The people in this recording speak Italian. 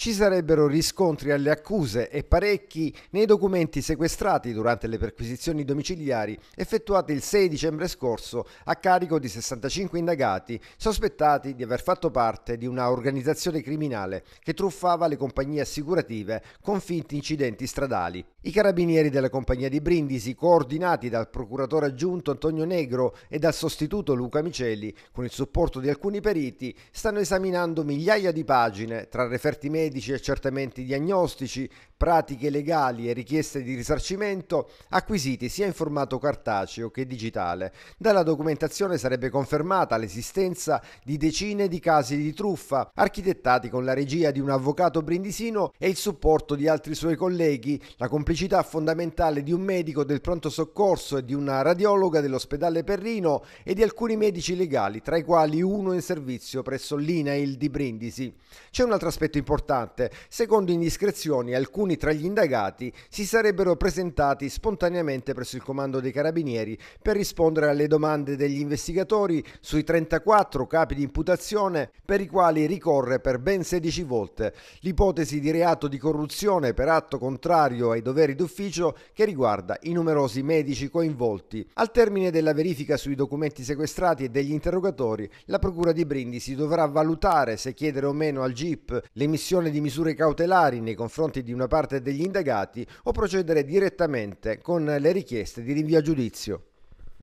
ci sarebbero riscontri alle accuse e parecchi nei documenti sequestrati durante le perquisizioni domiciliari effettuate il 6 dicembre scorso a carico di 65 indagati sospettati di aver fatto parte di una organizzazione criminale che truffava le compagnie assicurative con finti incidenti stradali. I carabinieri della compagnia di Brindisi, coordinati dal procuratore aggiunto Antonio Negro e dal sostituto Luca Miceli, con il supporto di alcuni periti, stanno esaminando migliaia di pagine tra referti medici medici, e accertamenti diagnostici, pratiche legali e richieste di risarcimento acquisiti sia in formato cartaceo che digitale. Dalla documentazione sarebbe confermata l'esistenza di decine di casi di truffa architettati con la regia di un avvocato brindisino e il supporto di altri suoi colleghi, la complicità fondamentale di un medico del pronto soccorso e di una radiologa dell'ospedale Perrino e di alcuni medici legali, tra i quali uno in servizio presso l'INAIL di Brindisi. C'è un altro aspetto importante importante, secondo indiscrezioni alcuni tra gli indagati si sarebbero presentati spontaneamente presso il comando dei carabinieri per rispondere alle domande degli investigatori sui 34 capi di imputazione per i quali ricorre per ben 16 volte l'ipotesi di reato di corruzione per atto contrario ai doveri d'ufficio che riguarda i numerosi medici coinvolti. Al termine della verifica sui documenti sequestrati e degli interrogatori, la Procura di Brindisi dovrà valutare se chiedere o meno al GIP l'emissione l'applicazione di misure cautelari nei confronti di una parte degli indagati o procedere direttamente con le richieste di rinvio a giudizio.